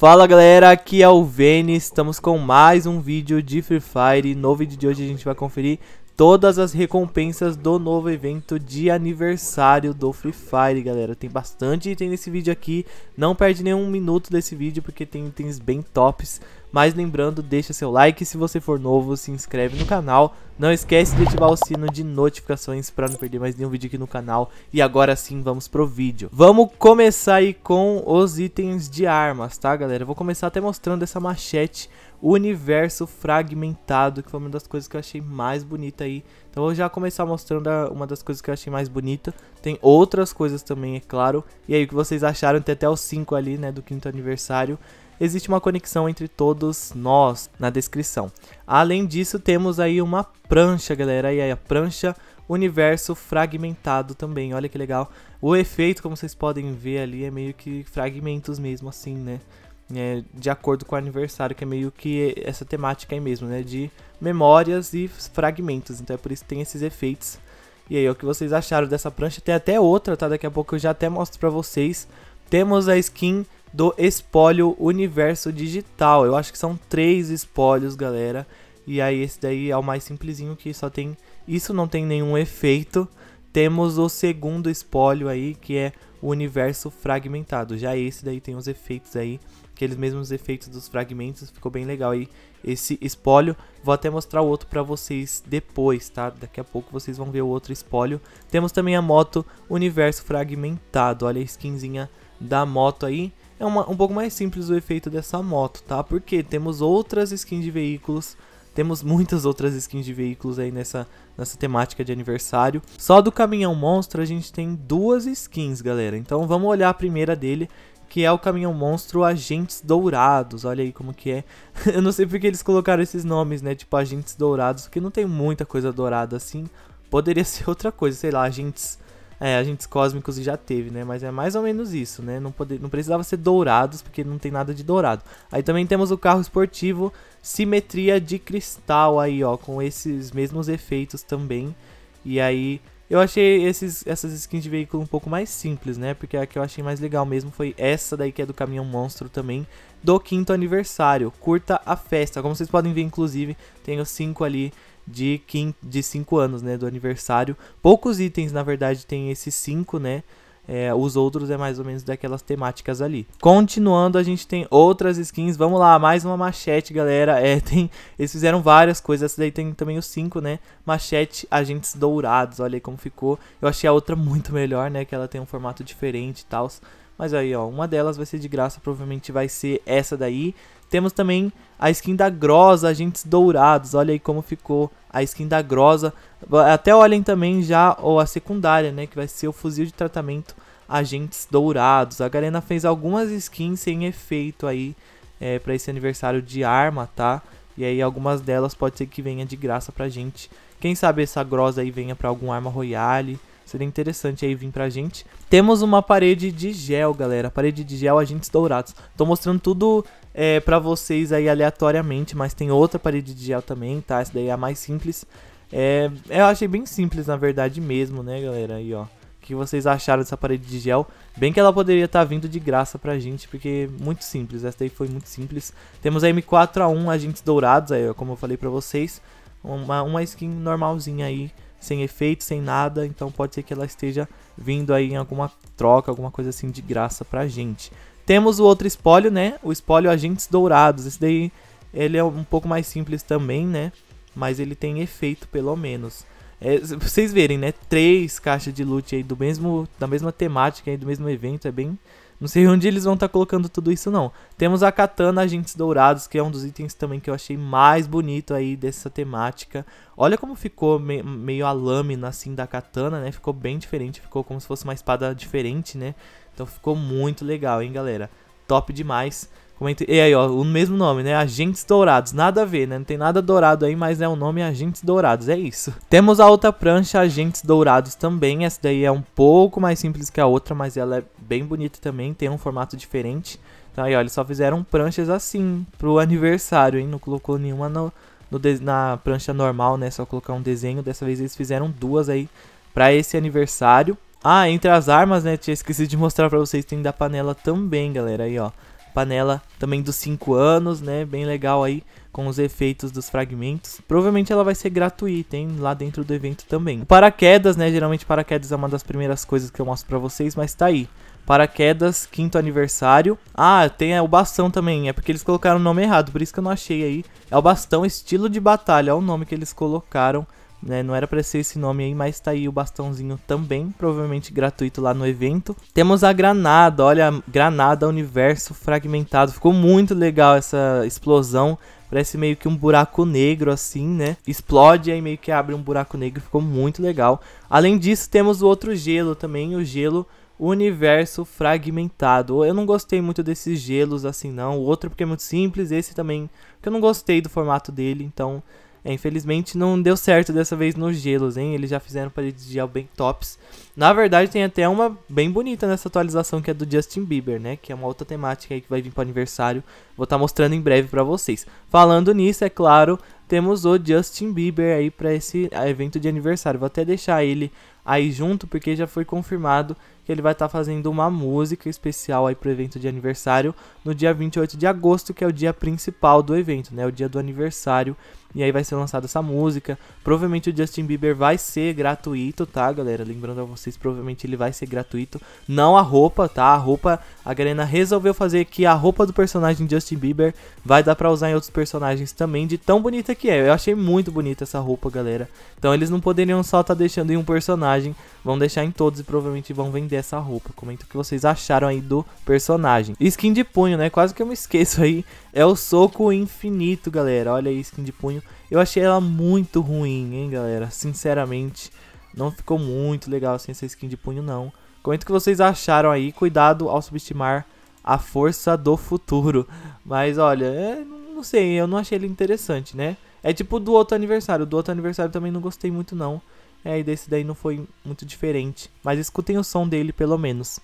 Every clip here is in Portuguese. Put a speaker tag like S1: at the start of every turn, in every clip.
S1: Fala galera, aqui é o Vene, estamos com mais um vídeo de Free Fire. No vídeo de hoje a gente vai conferir todas as recompensas do novo evento de aniversário do Free Fire, galera. Tem bastante item nesse vídeo aqui, não perde nenhum minuto desse vídeo porque tem itens bem tops mas lembrando, deixa seu like, se você for novo, se inscreve no canal. Não esquece de ativar o sino de notificações para não perder mais nenhum vídeo aqui no canal. E agora sim, vamos pro vídeo. Vamos começar aí com os itens de armas, tá galera? Eu vou começar até mostrando essa machete universo fragmentado, que foi uma das coisas que eu achei mais bonita aí. Então eu vou já começar mostrando uma das coisas que eu achei mais bonita. Tem outras coisas também, é claro. E aí, o que vocês acharam? Tem até os 5 ali, né, do quinto aniversário existe uma conexão entre todos nós na descrição. Além disso, temos aí uma prancha, galera, e aí a prancha universo fragmentado também. Olha que legal. O efeito, como vocês podem ver ali, é meio que fragmentos mesmo assim, né? É, de acordo com o aniversário, que é meio que essa temática aí mesmo, né? De memórias e fragmentos. Então é por isso que tem esses efeitos. E aí, o que vocês acharam dessa prancha? Tem até outra, tá? Daqui a pouco eu já até mostro pra vocês. Temos a skin do espólio Universo Digital. Eu acho que são três espólios, galera. E aí esse daí é o mais simplesinho que só tem... Isso não tem nenhum efeito. Temos o segundo espólio aí, que é o Universo Fragmentado. Já esse daí tem os efeitos aí, aqueles mesmos efeitos dos fragmentos. Ficou bem legal aí esse espólio. Vou até mostrar o outro para vocês depois, tá? Daqui a pouco vocês vão ver o outro espólio. Temos também a moto Universo Fragmentado. Olha a skinzinha da moto aí é uma, um pouco mais simples o efeito dessa moto, tá? Porque temos outras skins de veículos, temos muitas outras skins de veículos aí nessa, nessa temática de aniversário. Só do caminhão monstro a gente tem duas skins, galera. Então vamos olhar a primeira dele, que é o Caminhão Monstro Agentes Dourados. Olha aí como que é. Eu não sei porque eles colocaram esses nomes, né? Tipo Agentes Dourados, porque não tem muita coisa dourada assim. Poderia ser outra coisa, sei lá, Agentes é, agentes cósmicos já teve, né? Mas é mais ou menos isso, né? Não, pode, não precisava ser dourados, porque não tem nada de dourado. Aí também temos o carro esportivo, simetria de cristal aí, ó, com esses mesmos efeitos também. E aí, eu achei esses, essas skins de veículo um pouco mais simples, né? Porque a que eu achei mais legal mesmo foi essa daí, que é do Caminhão Monstro também, do quinto aniversário. Curta a festa. Como vocês podem ver, inclusive, tem os cinco ali de 5 de cinco anos, né, do aniversário. Poucos itens, na verdade, tem esses 5, né? É, os outros é mais ou menos daquelas temáticas ali. Continuando, a gente tem outras skins. Vamos lá, mais uma machete, galera. É, tem, eles fizeram várias coisas. Essa daí tem também os 5, né? Machete Agentes Dourados. Olha aí como ficou. Eu achei a outra muito melhor, né? Que ela tem um formato diferente e tal. Mas aí, ó, uma delas vai ser de graça, provavelmente vai ser essa daí. Temos também a skin da Grosa, Agentes Dourados. Olha aí como ficou a skin da Grosa. Até olhem também já ou a secundária, né, que vai ser o fuzil de tratamento Agentes Dourados. A galera fez algumas skins sem efeito aí é, para esse aniversário de arma, tá? E aí algumas delas pode ser que venha de graça pra gente. Quem sabe essa Grosa aí venha pra algum arma royale Seria interessante aí vir pra gente. Temos uma parede de gel, galera. Parede de gel agentes dourados. Tô mostrando tudo é, pra vocês aí aleatoriamente, mas tem outra parede de gel também, tá? Essa daí é a mais simples. É, eu achei bem simples, na verdade mesmo, né, galera? Aí, ó. O que vocês acharam dessa parede de gel? Bem que ela poderia estar tá vindo de graça pra gente, porque é muito simples. Essa daí foi muito simples. Temos a M4A1 agentes dourados, aí, ó, como eu falei pra vocês. Uma, uma skin normalzinha aí sem efeito, sem nada, então pode ser que ela esteja vindo aí em alguma troca, alguma coisa assim de graça pra gente. Temos o outro espólio, né? O espólio Agentes Dourados. Esse daí ele é um pouco mais simples também, né? Mas ele tem efeito pelo menos. É, vocês verem, né? Três caixas de loot aí do mesmo, da mesma temática aí, do mesmo evento, é bem não sei onde eles vão estar tá colocando tudo isso, não. Temos a Katana Agentes Dourados, que é um dos itens também que eu achei mais bonito aí dessa temática. Olha como ficou me meio a lâmina, assim, da Katana, né? Ficou bem diferente, ficou como se fosse uma espada diferente, né? Então ficou muito legal, hein, galera? Top demais. Comenta... E aí, ó, o mesmo nome, né? Agentes Dourados. Nada a ver, né? Não tem nada dourado aí, mas é o nome Agentes Dourados. É isso. Temos a outra prancha Agentes Dourados também. Essa daí é um pouco mais simples que a outra, mas ela é bem bonita também. Tem um formato diferente. Então aí, ó, eles só fizeram pranchas assim pro aniversário, hein? Não colocou nenhuma no, no de... na prancha normal, né? Só colocar um desenho. Dessa vez eles fizeram duas aí para esse aniversário. Ah, entre as armas, né? Tinha esquecido de mostrar pra vocês, tem da panela também, galera. Aí, ó panela também dos 5 anos, né? Bem legal aí com os efeitos dos fragmentos. Provavelmente ela vai ser gratuita, hein? Lá dentro do evento também. O paraquedas, né? Geralmente paraquedas é uma das primeiras coisas que eu mostro pra vocês, mas tá aí. Paraquedas, quinto aniversário. Ah, tem o bastão também. É porque eles colocaram o nome errado, por isso que eu não achei aí. É o bastão estilo de batalha, é o nome que eles colocaram né? Não era para ser esse nome aí, mas tá aí o bastãozinho também, provavelmente gratuito lá no evento. Temos a granada, olha, granada universo fragmentado. Ficou muito legal essa explosão. Parece meio que um buraco negro assim, né? Explode aí meio que abre um buraco negro, ficou muito legal. Além disso, temos o outro gelo também, o gelo universo fragmentado. Eu não gostei muito desses gelos assim não. O outro porque é muito simples, esse também, porque eu não gostei do formato dele, então é, infelizmente não deu certo dessa vez nos gelos, hein? Eles já fizeram paredes de gel bem tops. Na verdade, tem até uma bem bonita nessa atualização que é do Justin Bieber, né? Que é uma outra temática aí que vai vir para o aniversário. Vou estar tá mostrando em breve para vocês. Falando nisso, é claro, temos o Justin Bieber aí para esse evento de aniversário. Vou até deixar ele aí junto porque já foi confirmado que ele vai estar tá fazendo uma música especial aí pro evento de aniversário no dia 28 de agosto, que é o dia principal do evento, né? O dia do aniversário. E aí vai ser lançada essa música. Provavelmente o Justin Bieber vai ser gratuito, tá, galera? Lembrando a vocês, provavelmente ele vai ser gratuito. Não a roupa, tá? A roupa, a Garena resolveu fazer que a roupa do personagem Justin Bieber vai dar pra usar em outros personagens também, de tão bonita que é. Eu achei muito bonita essa roupa, galera. Então eles não poderiam só estar tá deixando em um personagem, vão deixar em todos e provavelmente vão vender essa roupa. Comenta o que vocês acharam aí do personagem. Skin de punho, né? Quase que eu me esqueço aí. É o soco infinito, galera. Olha aí, skin de punho. Eu achei ela muito ruim, hein, galera? Sinceramente, não ficou muito legal sem assim, essa skin de punho, não. Comenta o que vocês acharam aí. Cuidado ao subestimar a força do futuro. Mas olha, é, não sei, eu não achei ele interessante, né? É tipo do outro aniversário. Do outro aniversário também não gostei muito, não. É, e desse daí não foi muito diferente. Mas escutem o som dele pelo menos.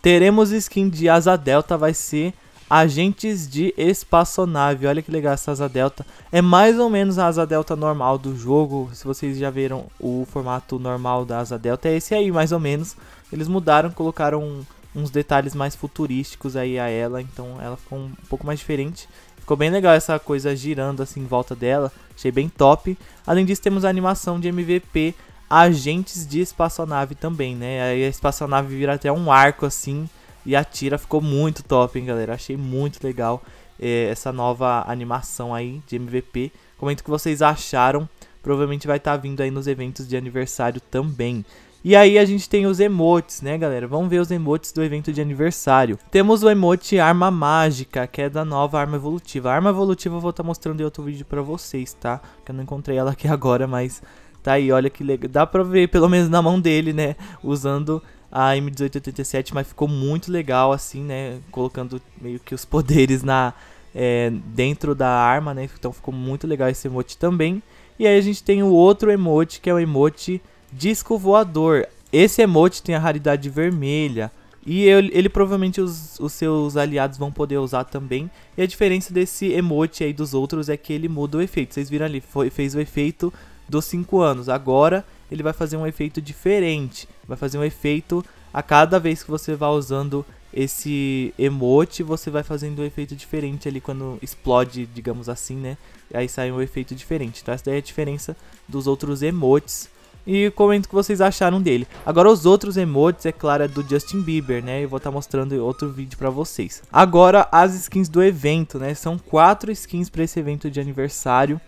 S1: Teremos skin de asa delta, vai ser agentes de espaçonave. Olha que legal essa asa delta. É mais ou menos a asa delta normal do jogo. Se vocês já viram o formato normal da asa delta, é esse aí, mais ou menos. Eles mudaram, colocaram uns detalhes mais futurísticos aí a ela, então ela ficou um pouco mais diferente. Ficou bem legal essa coisa girando assim em volta dela, achei bem top. Além disso, temos a animação de MVP Agentes de Espaçonave também, né? Aí a espaçonave vira até um arco assim e atira, ficou muito top, hein, galera? Achei muito legal eh, essa nova animação aí de MVP. Comenta o que vocês acharam. Provavelmente vai estar tá vindo aí nos eventos de aniversário também. E aí a gente tem os emotes, né, galera? Vamos ver os emotes do evento de aniversário. Temos o emote Arma Mágica, que é da nova arma evolutiva. A arma evolutiva eu vou estar tá mostrando em outro vídeo pra vocês, tá? Que eu não encontrei ela aqui agora, mas tá aí, olha que legal. Dá pra ver, pelo menos na mão dele, né, usando a M1887, mas ficou muito legal, assim, né, colocando meio que os poderes na... É, dentro da arma, né? Então ficou muito legal esse emote também. E aí a gente tem o outro emote, que é o emote Disco voador. Esse emote tem a raridade vermelha. E ele, ele provavelmente os, os, seus aliados vão poder usar também. E a diferença desse emote aí dos outros é que ele muda o efeito. Vocês viram ali, foi, fez o efeito dos 5 anos. Agora ele vai fazer um efeito diferente. Vai fazer um efeito a cada vez que você vai usando esse emote, você vai fazendo um efeito diferente ali quando explode, digamos assim, né? Aí sai um efeito diferente. Então essa daí é a diferença dos outros emotes e comento o que vocês acharam dele. Agora os outros emotes, é claro, é do Justin Bieber, né? Eu vou estar tá mostrando outro vídeo pra vocês. Agora as skins do evento, né? São quatro skins pra esse evento de aniversário.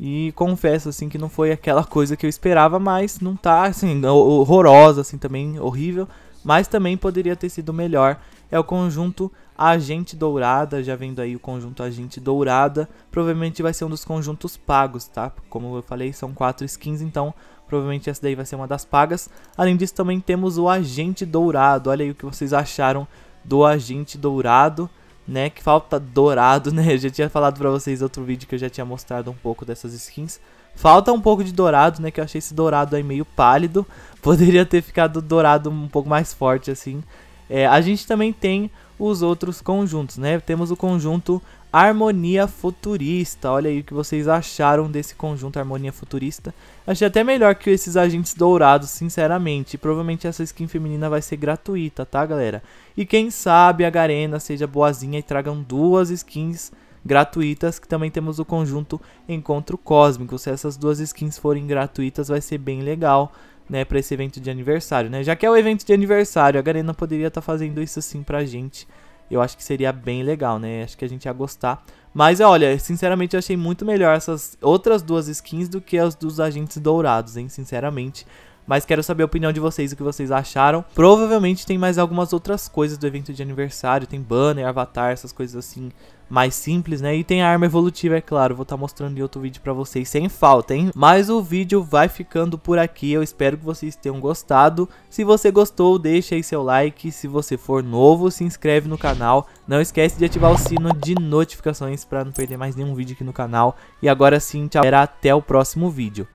S1: E confesso, assim, que não foi aquela coisa que eu esperava, mas não tá, assim, horrorosa, assim, também horrível. Mas também poderia ter sido melhor. É o conjunto Agente Dourada, já vendo aí o conjunto Agente Dourada. Provavelmente vai ser um dos conjuntos pagos, tá? Como eu falei, são quatro skins, então Provavelmente essa daí vai ser uma das pagas. Além disso, também temos o Agente Dourado. Olha aí o que vocês acharam do Agente Dourado, né? Que falta dourado, né? Eu já tinha falado pra vocês outro vídeo que eu já tinha mostrado um pouco dessas skins. Falta um pouco de dourado, né? Que eu achei esse dourado aí meio pálido. Poderia ter ficado dourado um pouco mais forte, assim. É, a gente também tem os outros conjuntos, né? Temos o conjunto Harmonia Futurista. Olha aí o que vocês acharam desse conjunto Harmonia Futurista. Achei até melhor que esses agentes dourados, sinceramente. Provavelmente essa skin feminina vai ser gratuita, tá, galera? E quem sabe a Garena seja boazinha e tragam duas skins gratuitas, que também temos o conjunto Encontro Cósmico. Se essas duas skins forem gratuitas, vai ser bem legal né, para esse evento de aniversário, né? Já que é o evento de aniversário, a Garena poderia estar tá fazendo isso assim pra gente. Eu acho que seria bem legal, né? Acho que a gente ia gostar. Mas olha, sinceramente eu achei muito melhor essas outras duas skins do que as dos agentes dourados, hein? Sinceramente, mas quero saber a opinião de vocês, o que vocês acharam. Provavelmente tem mais algumas outras coisas do evento de aniversário, tem banner, avatar, essas coisas assim mais simples, né? E tem a arma evolutiva, é claro. Vou estar tá mostrando em outro vídeo para vocês sem falta, hein? Mas o vídeo vai ficando por aqui. Eu espero que vocês tenham gostado. Se você gostou, deixa aí seu like. Se você for novo, se inscreve no canal. Não esquece de ativar o sino de notificações para não perder mais nenhum vídeo aqui no canal. E agora sim, tchau. Era até o próximo vídeo.